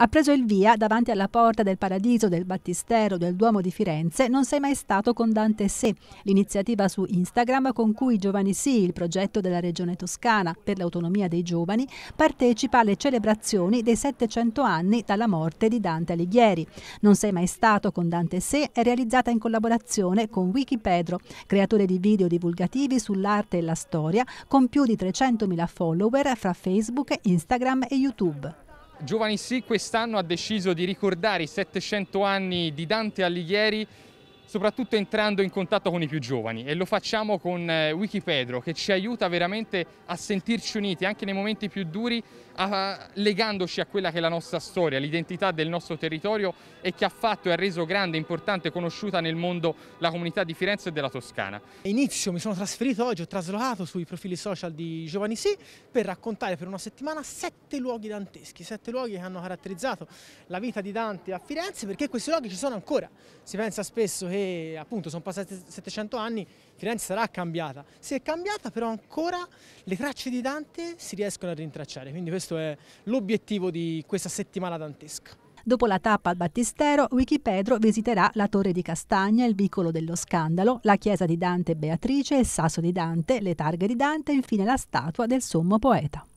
ha preso il via davanti alla porta del paradiso del battistero del Duomo di Firenze Non sei mai stato con Dante Sé, l'iniziativa su Instagram con cui Giovani Sì, il progetto della Regione Toscana per l'autonomia dei giovani, partecipa alle celebrazioni dei 700 anni dalla morte di Dante Alighieri. Non sei mai stato con Dante Sé è realizzata in collaborazione con Wikipedro, creatore di video divulgativi sull'arte e la storia, con più di 300.000 follower fra Facebook, Instagram e YouTube. Giovani Sì quest'anno ha deciso di ricordare i 700 anni di Dante Alighieri soprattutto entrando in contatto con i più giovani e lo facciamo con eh, Wikipedro che ci aiuta veramente a sentirci uniti anche nei momenti più duri a, legandoci a quella che è la nostra storia, l'identità del nostro territorio e che ha fatto e ha reso grande, importante e conosciuta nel mondo la comunità di Firenze e della Toscana. Inizio, mi sono trasferito oggi, ho traslocato sui profili social di Giovani Sì per raccontare per una settimana sette luoghi danteschi, sette luoghi che hanno caratterizzato la vita di Dante a Firenze perché questi luoghi ci sono ancora. Si pensa spesso che e appunto sono passati 700 anni, Firenze sarà cambiata. Si è cambiata però ancora le tracce di Dante si riescono a rintracciare, quindi questo è l'obiettivo di questa settimana dantesca. Dopo la tappa al battistero, Wikipedro visiterà la Torre di Castagna, il vicolo dello scandalo, la chiesa di Dante e Beatrice, il sasso di Dante, le targhe di Dante e infine la statua del sommo poeta.